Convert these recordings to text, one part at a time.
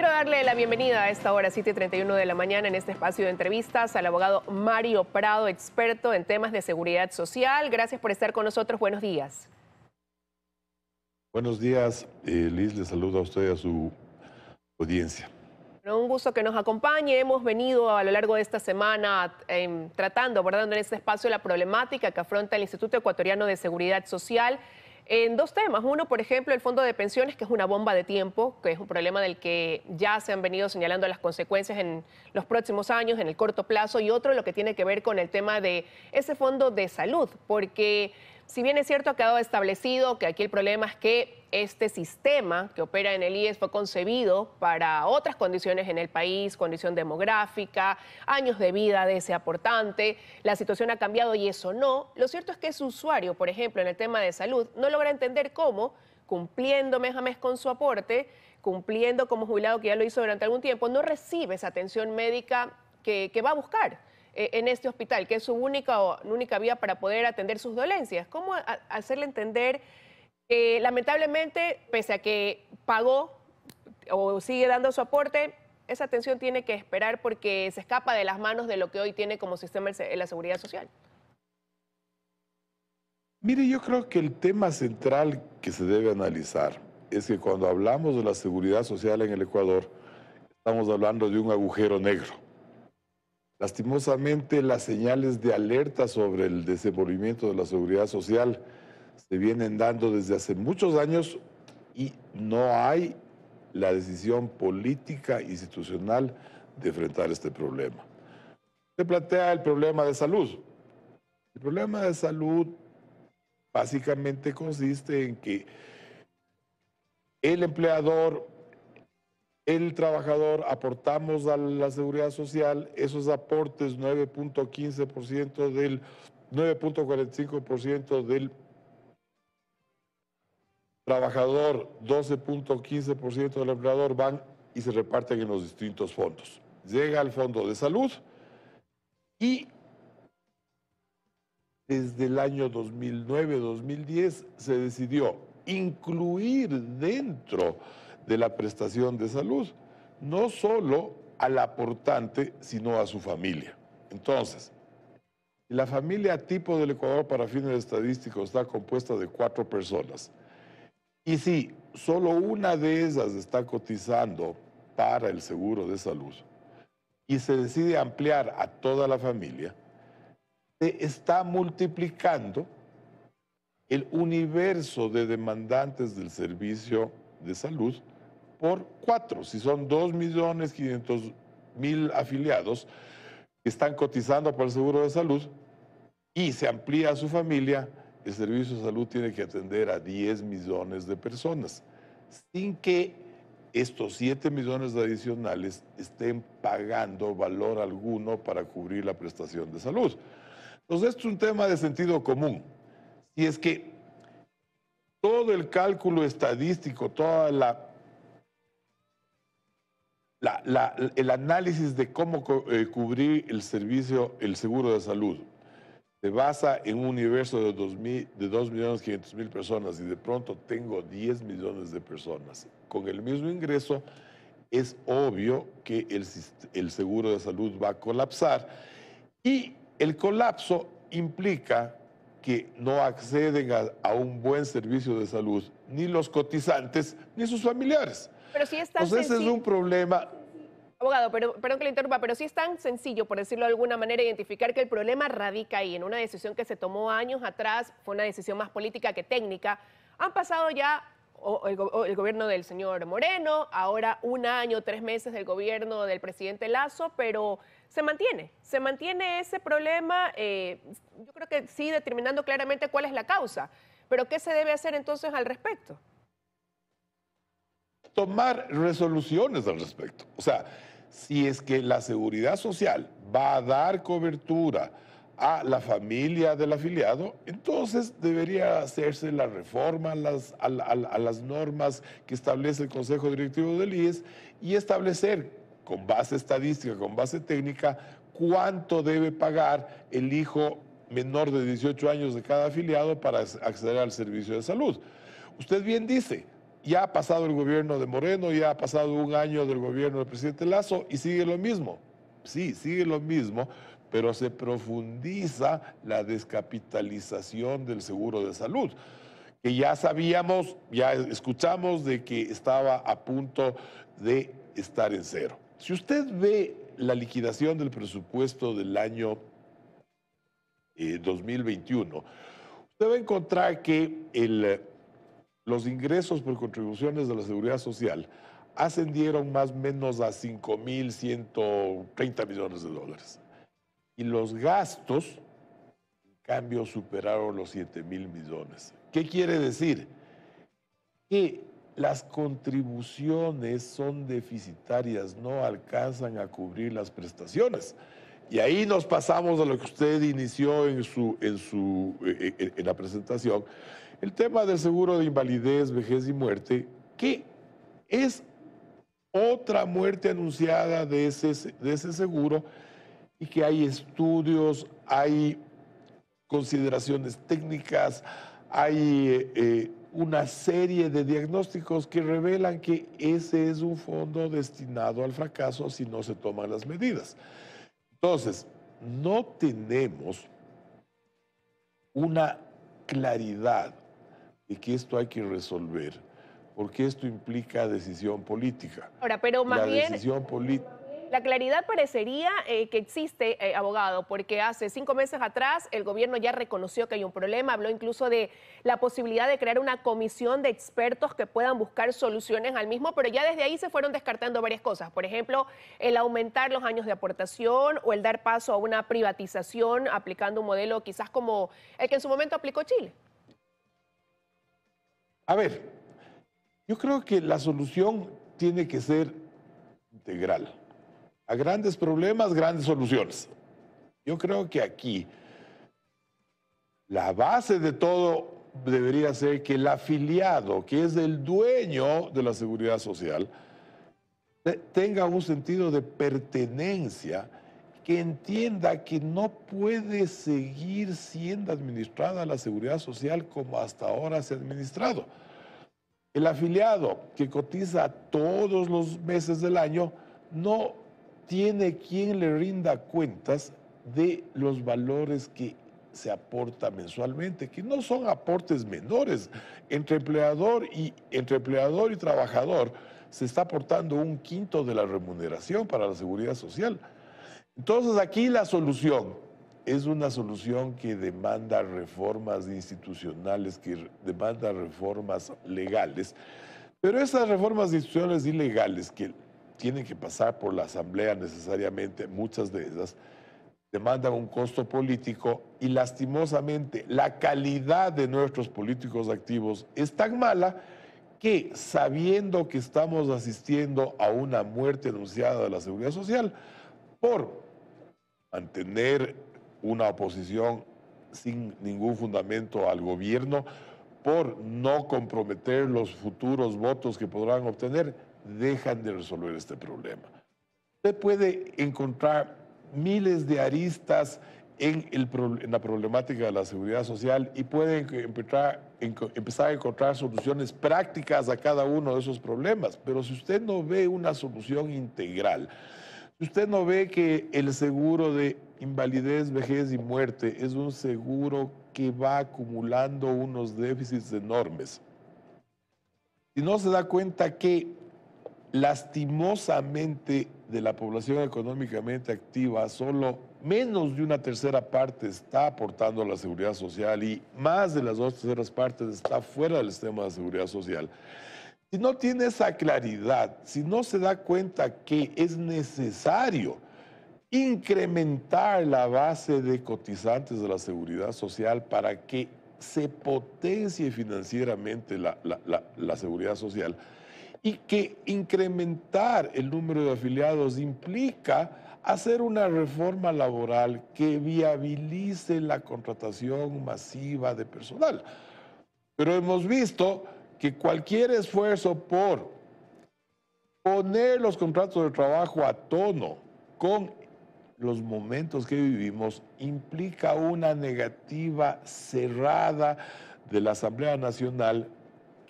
Quiero darle la bienvenida a esta hora, y 7.31 de la mañana, en este espacio de entrevistas al abogado Mario Prado, experto en temas de seguridad social. Gracias por estar con nosotros. Buenos días. Buenos días, eh, Liz. Le saludo a usted y a su audiencia. un gusto que nos acompañe. Hemos venido a lo largo de esta semana em, tratando, abordando en este espacio la problemática que afronta el Instituto Ecuatoriano de Seguridad Social en dos temas. Uno, por ejemplo, el fondo de pensiones, que es una bomba de tiempo, que es un problema del que ya se han venido señalando las consecuencias en los próximos años, en el corto plazo, y otro, lo que tiene que ver con el tema de ese fondo de salud, porque si bien es cierto, que ha quedado establecido que aquí el problema es que este sistema que opera en el IES fue concebido para otras condiciones en el país, condición demográfica, años de vida de ese aportante, la situación ha cambiado y eso no. Lo cierto es que su usuario, por ejemplo, en el tema de salud, no logra entender cómo, cumpliendo mes a mes con su aporte, cumpliendo como jubilado que ya lo hizo durante algún tiempo, no recibe esa atención médica que va a buscar. Eh, en este hospital, que es su única, única vía para poder atender sus dolencias. ¿Cómo hacerle entender que lamentablemente, pese a que pagó o sigue dando su aporte, esa atención tiene que esperar porque se escapa de las manos de lo que hoy tiene como sistema la seguridad social? Mire, yo creo que el tema central que se debe analizar es que cuando hablamos de la seguridad social en el Ecuador, estamos hablando de un agujero negro Lastimosamente, las señales de alerta sobre el desenvolvimiento de la seguridad social se vienen dando desde hace muchos años y no hay la decisión política institucional de enfrentar este problema. Se plantea el problema de salud. El problema de salud básicamente consiste en que el empleador el trabajador aportamos a la seguridad social esos aportes 9.15% del 9.45% del trabajador, 12.15% del empleador van y se reparten en los distintos fondos. Llega al fondo de salud y desde el año 2009-2010 se decidió incluir dentro de la prestación de salud, no solo al aportante, sino a su familia. Entonces, la familia tipo del Ecuador para fines estadísticos está compuesta de cuatro personas. Y si solo una de esas está cotizando para el seguro de salud y se decide ampliar a toda la familia, se está multiplicando el universo de demandantes del servicio de salud por cuatro. Si son 2.500.000 afiliados que están cotizando para el seguro de salud y se amplía a su familia, el servicio de salud tiene que atender a 10 millones de personas, sin que estos 7 millones adicionales estén pagando valor alguno para cubrir la prestación de salud. Entonces, esto es un tema de sentido común. Y es que todo el cálculo estadístico, toda la el análisis de cómo eh, cubrir el servicio, el seguro de salud, se basa en un universo de 2.500.000 personas y de pronto tengo 10 millones de personas con el mismo ingreso, es obvio que el, seguro de salud va a colapsar y el colapso implica que no acceden a, un buen servicio de salud ni los cotizantes ni sus familiares. Pero si es tan sencillo, un problema. Abogado, pero, perdón que le interrumpa, pero sí es tan sencillo, por decirlo de alguna manera, identificar que el problema radica ahí, en una decisión que se tomó años atrás, fue una decisión más política que técnica. Han pasado ya el, gobierno del señor Moreno, ahora un año, tres meses del gobierno del presidente Lazo, pero se mantiene, se mantiene ese problema, eh, yo creo que sí determinando claramente cuál es la causa, pero ¿qué se debe hacer entonces al respecto? tomar resoluciones al respecto. O sea, si es que la seguridad social va a dar cobertura a la familia del afiliado, entonces debería hacerse la reforma a las, normas que establece el Consejo Directivo del IES y establecer con base estadística, con base técnica, cuánto debe pagar el hijo menor de 18 años de cada afiliado para acceder al servicio de salud. Usted bien dice, ya ha pasado el gobierno de Moreno, ya ha pasado un año del gobierno del presidente Lazo y sigue lo mismo. Sí, sigue lo mismo, pero se profundiza la descapitalización del seguro de salud, que ya sabíamos, ya escuchamos de que estaba a punto de estar en cero. Si usted ve la liquidación del presupuesto del año 2021, eh, usted va a encontrar que el los ingresos por contribuciones de la seguridad social ascendieron más o menos a 5.130 millones de dólares. Y los gastos, en cambio, superaron los 7.000 millones. ¿Qué quiere decir? Que las contribuciones son deficitarias, no alcanzan a cubrir las prestaciones. Y ahí nos pasamos a lo que usted inició en, su, en, su, eh, eh, en la presentación, el tema del seguro de invalidez, vejez y muerte, que es otra muerte anunciada de ese, de ese seguro y que hay estudios, hay consideraciones técnicas, hay eh, eh, una serie de diagnósticos que revelan que ese es un fondo destinado al fracaso si no se toman las medidas. Entonces, no tenemos una claridad y que esto hay que resolver, porque esto implica decisión política. Ahora, pero más bien... la claridad parecería eh, que existe, eh, abogado, porque hace cinco meses atrás el gobierno ya reconoció que hay un problema, habló incluso de la posibilidad de crear una comisión de expertos que puedan buscar soluciones al mismo, pero ya desde ahí se fueron descartando varias cosas, por ejemplo, el aumentar los años de aportación o el dar paso a una privatización aplicando un modelo quizás como el que en su momento aplicó Chile. A ver, yo creo que la solución tiene que ser integral. A grandes problemas, grandes soluciones. Yo creo que aquí la base de todo debería ser que el afiliado, que es el dueño de la seguridad social, tenga un sentido de pertenencia que entienda que no puede seguir siendo administrada la seguridad social como hasta ahora se ha administrado. El afiliado que cotiza todos los meses del año no tiene quien le rinda cuentas de los valores que se aporta mensualmente, que no son aportes menores. Entre empleador y, entre empleador y trabajador se está aportando un quinto de la remuneración para la seguridad social entonces aquí la solución es una solución que demanda reformas institucionales, que demanda reformas legales, pero esas reformas institucionales y legales que tienen que pasar por la Asamblea necesariamente, muchas de ellas, demandan un costo político y lastimosamente la calidad de nuestros políticos activos es tan mala que sabiendo que estamos asistiendo a una muerte anunciada de la seguridad social, por mantener una oposición sin ningún fundamento al gobierno, por no comprometer los futuros votos que podrán obtener, dejan de resolver este problema. Usted puede encontrar miles de aristas en, el, en, la problemática de la seguridad social y puede empezar a encontrar soluciones prácticas a cada uno de esos problemas. Pero si usted no ve una solución integral, ¿Usted no ve que el seguro de invalidez, vejez y muerte es un seguro que va acumulando unos déficits enormes? Y no se da cuenta que lastimosamente de la población económicamente activa, solo menos de una tercera parte está aportando a la seguridad social y más de las dos terceras partes está fuera del sistema de seguridad social. Si no tiene esa claridad, si no se da cuenta que es necesario incrementar la base de cotizantes de la seguridad social para que se potencie financieramente la, seguridad social y que incrementar el número de afiliados implica hacer una reforma laboral que viabilice la contratación masiva de personal. Pero hemos visto que cualquier esfuerzo por poner los contratos de trabajo a tono con los momentos que vivimos implica una negativa cerrada de la Asamblea Nacional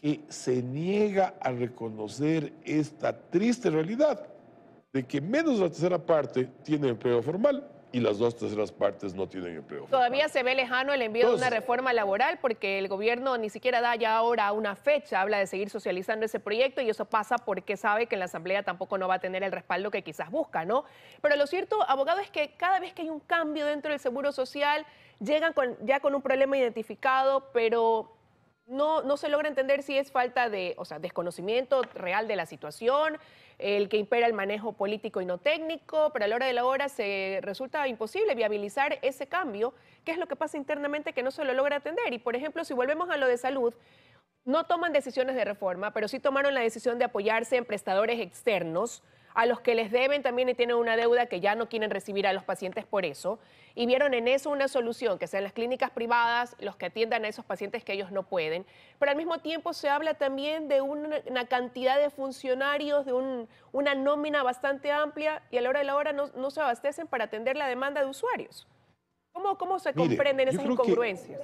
que se niega a reconocer esta triste realidad de que menos de la tercera parte tiene empleo formal y las dos terceras partes no tienen empleo. Todavía se ve lejano el envío de una reforma laboral porque el gobierno ni siquiera da ya ahora una fecha, habla de seguir socializando ese proyecto y eso pasa porque sabe que la Asamblea tampoco no va a tener el respaldo que quizás busca, ¿no? Pero lo cierto, abogado, es que cada vez que hay un cambio dentro del Seguro Social, llegan con, ya con un problema identificado, pero no, no, se logra entender si es falta de, o sea, desconocimiento real de la situación, el que impera el manejo político y no técnico, pero a la hora de la hora se resulta imposible viabilizar ese cambio, que es lo que pasa internamente que no se lo logra atender. Y por ejemplo, si volvemos a lo de salud, no toman decisiones de reforma, pero sí tomaron la decisión de apoyarse en prestadores externos a los que les deben también y tienen una deuda que ya no quieren recibir a los pacientes por eso, y vieron en eso una solución, que sean las clínicas privadas los que atiendan a esos pacientes que ellos no pueden, pero al mismo tiempo se habla también de una cantidad de funcionarios, de una nómina bastante amplia, y a la hora de la hora no, se abastecen para atender la demanda de usuarios. ¿Cómo, cómo se comprenden esas incongruencias?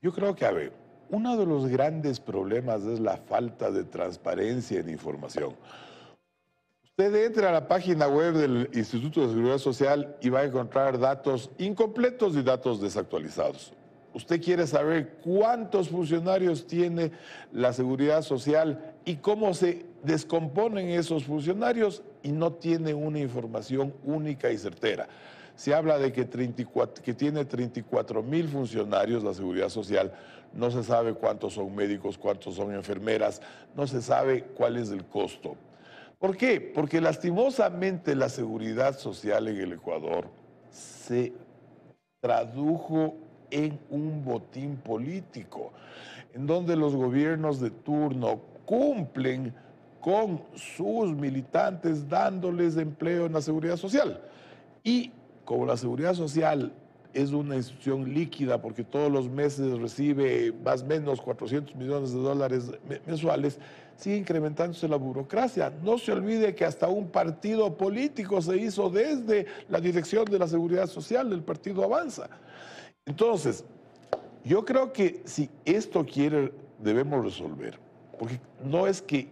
yo creo que, a ver, uno de los grandes problemas es la falta de transparencia en información. Usted entra a la página web del Instituto de Seguridad Social y va a encontrar datos incompletos y datos desactualizados. Usted quiere saber cuántos funcionarios tiene la seguridad social y cómo se descomponen esos funcionarios y no tiene una información única y certera. Se habla de que, que tiene 34 mil funcionarios la seguridad social, no se sabe cuántos son médicos, cuántos son enfermeras, no se sabe cuál es el costo. ¿Por qué? Porque lastimosamente la seguridad social en el Ecuador se tradujo en un botín político, en donde los gobiernos de turno cumplen con sus militantes dándoles empleo en la seguridad social. Y como la seguridad social es una institución líquida porque todos los meses recibe más o menos 400 millones de dólares mensuales, sigue incrementándose la burocracia. No se olvide que hasta un partido político se hizo desde la Dirección de la Seguridad Social del Partido Avanza. Entonces, yo creo que si esto quiere, debemos resolver, porque no es que,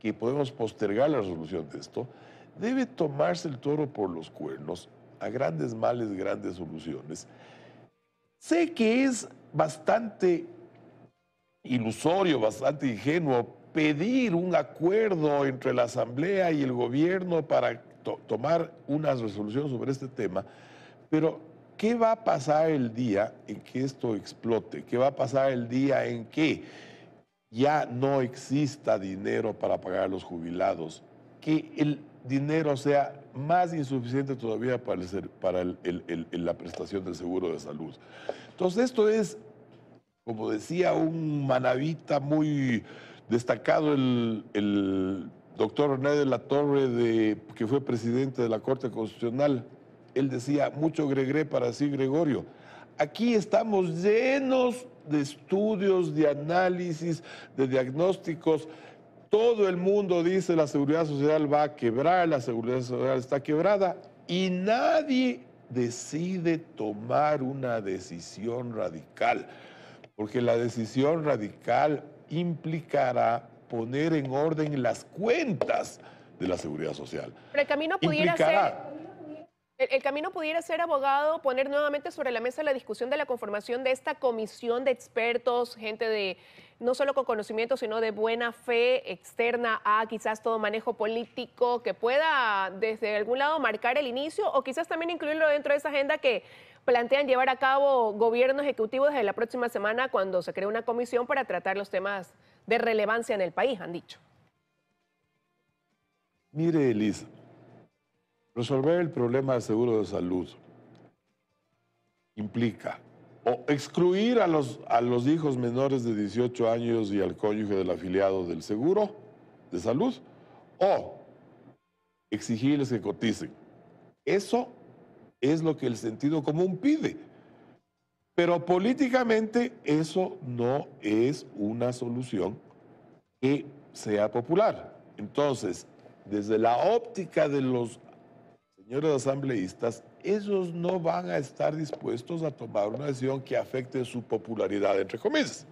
que podemos postergar la resolución de esto, debe tomarse el toro por los cuernos a grandes males, grandes soluciones. Sé que es bastante ilusorio, bastante ingenuo, pedir un acuerdo entre la Asamblea y el gobierno para tomar una resolución sobre este tema, pero ¿qué va a pasar el día en que esto explote? ¿Qué va a pasar el día en que ya no exista dinero para pagar a los jubilados? Que el dinero sea más insuficiente todavía para, para el, la prestación del seguro de salud. Entonces, esto es como decía un manavita muy destacado, el, doctor René de la Torre, que fue presidente de la Corte Constitucional, él decía, mucho gregré para sí, Gregorio. Aquí estamos llenos de estudios, de análisis, de diagnósticos. Todo el mundo dice la seguridad social va a quebrar, la seguridad social está quebrada y nadie decide tomar una decisión radical porque la decisión radical implicará poner en orden las cuentas de la seguridad social. Pero el camino pudiera ser... El, camino pudiera ser, abogado, poner nuevamente sobre la mesa la discusión de la conformación de esta comisión de expertos, gente de no solo con conocimiento, sino de buena fe externa a quizás todo manejo político, que pueda desde algún lado marcar el inicio o quizás también incluirlo dentro de esa agenda que plantean llevar a cabo gobierno ejecutivo desde la próxima semana cuando se cree una comisión para tratar los temas de relevancia en el país, han dicho. Mire, Elisa, resolver el problema del seguro de salud implica o excluir a los, a los hijos menores de 18 años y al cónyuge del afiliado del seguro de salud o exigirles que coticen. Eso es lo que el sentido común pide. Pero políticamente eso no es una solución que sea popular. Entonces, desde la óptica de los señores asambleístas, ellos no van a estar dispuestos a tomar una decisión que afecte su popularidad, entre comillas.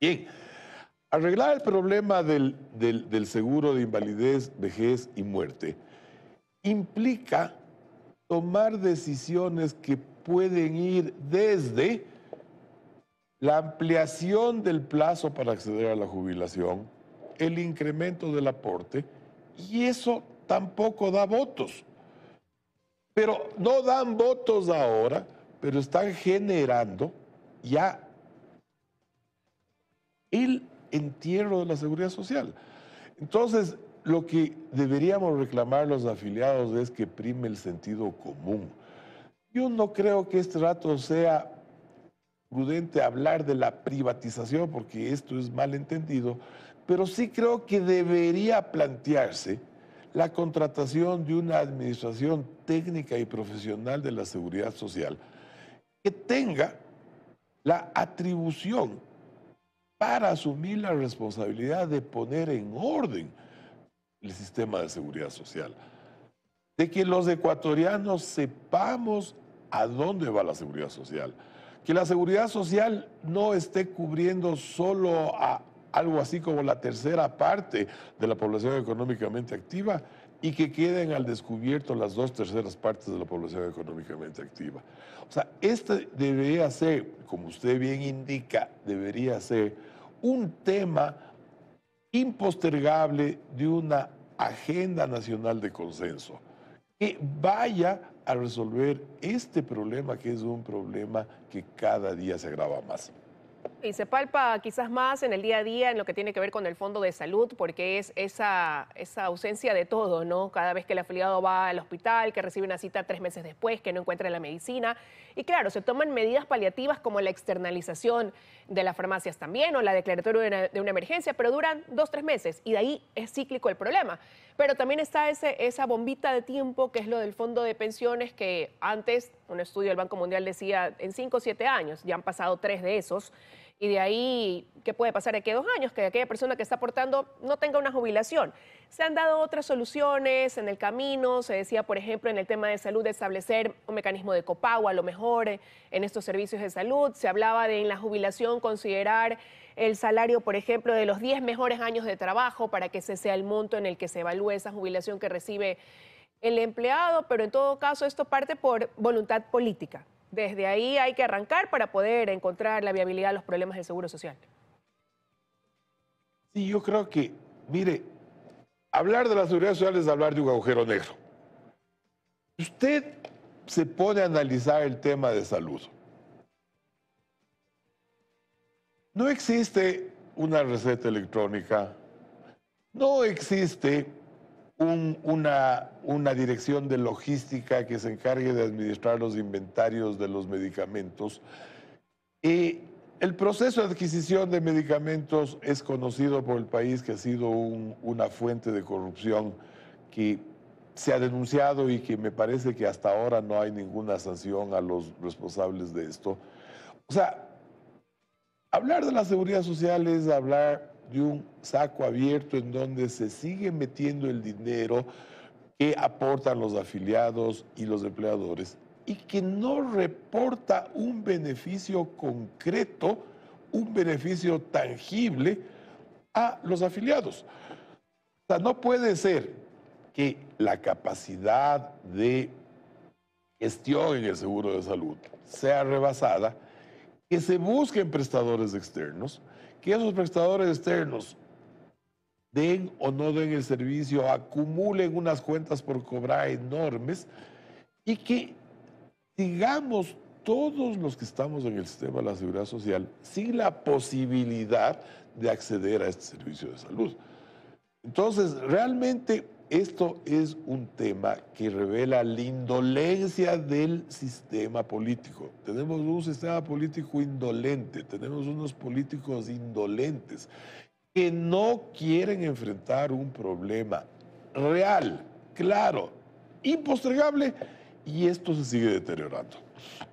Bien, arreglar el problema del, del seguro de invalidez, vejez y muerte implica tomar decisiones que pueden ir desde la ampliación del plazo para acceder a la jubilación, el incremento del aporte, y eso tampoco da votos. Pero no dan votos ahora, pero están generando ya el entierro de la seguridad social. Entonces, lo que deberíamos reclamar los afiliados es que prime el sentido común. Yo no creo que este rato sea prudente hablar de la privatización porque esto es mal entendido, pero sí creo que debería plantearse la contratación de una administración técnica y profesional de la seguridad social que tenga la atribución para asumir la responsabilidad de poner en orden el sistema de seguridad social. De que los ecuatorianos sepamos a dónde va la seguridad social. Que la seguridad social no esté cubriendo solo a algo así como la tercera parte de la población económicamente activa y que queden al descubierto las dos terceras partes de la población económicamente activa. O sea, este debería ser, como usted bien indica, debería ser un tema impostergable de una agenda nacional de consenso que vaya a resolver este problema que es un problema que cada día se agrava más y se palpa quizás más en el día a día en lo que tiene que ver con el fondo de salud, porque es esa, esa ausencia de todo, ¿no? Cada vez que el afiliado va al hospital, que recibe una cita tres meses después, que no encuentra la medicina. Y claro, se toman medidas paliativas como la externalización de las farmacias también o la declaratoria de una, emergencia, pero duran dos, tres meses y de ahí es cíclico el problema. Pero también está ese, esa bombita de tiempo que es lo del fondo de pensiones que antes un estudio del Banco Mundial decía en cinco o siete años, ya han pasado tres de esos, y de ahí, ¿qué puede pasar de aquí dos años? Que aquella persona que está aportando no tenga una jubilación. Se han dado otras soluciones en el camino, se decía, por ejemplo, en el tema de salud, establecer un mecanismo de copago, a lo mejor en estos servicios de salud. Se hablaba de en la jubilación considerar el salario, por ejemplo, de los 10 mejores años de trabajo para que ese sea el monto en el que se evalúe esa jubilación que recibe el empleado, pero en todo caso esto parte por voluntad política desde ahí hay que arrancar para poder encontrar la viabilidad de los problemas del seguro social. Sí, yo creo que, mire, hablar de la seguridad social es hablar de un agujero negro. Usted se pone a analizar el tema de salud. No existe una receta electrónica, no existe una, una dirección de logística que se encargue de administrar los inventarios de los medicamentos. Y el proceso de adquisición de medicamentos es conocido por el país que ha sido una fuente de corrupción que se ha denunciado y que me parece que hasta ahora no hay ninguna sanción a los responsables de esto. O sea, hablar de la seguridad social es hablar de un saco abierto en donde se sigue metiendo el dinero que aportan los afiliados y los empleadores y que no reporta un beneficio concreto, un beneficio tangible a los afiliados. O sea, no puede ser que la capacidad de gestión en el seguro de salud sea rebasada, que se busquen prestadores externos, que esos prestadores externos den o no den el servicio, acumulen unas cuentas por cobrar enormes y que digamos todos los que estamos en el sistema de la seguridad social sin la posibilidad de acceder a este servicio de salud. Entonces, realmente esto es un tema que revela la indolencia del sistema político. Tenemos un sistema político indolente, tenemos unos políticos indolentes que no quieren enfrentar un problema real, claro, impostergable, y esto se sigue deteriorando.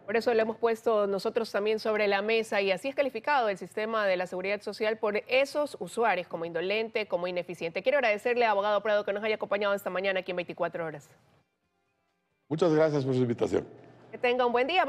Por eso lo hemos puesto nosotros también sobre la mesa y así es calificado el sistema de la seguridad social por esos usuarios como indolente, como ineficiente. Quiero agradecerle abogado Prado que nos haya acompañado esta mañana aquí en 24 horas. Muchas gracias por su invitación. Que tenga un buen día.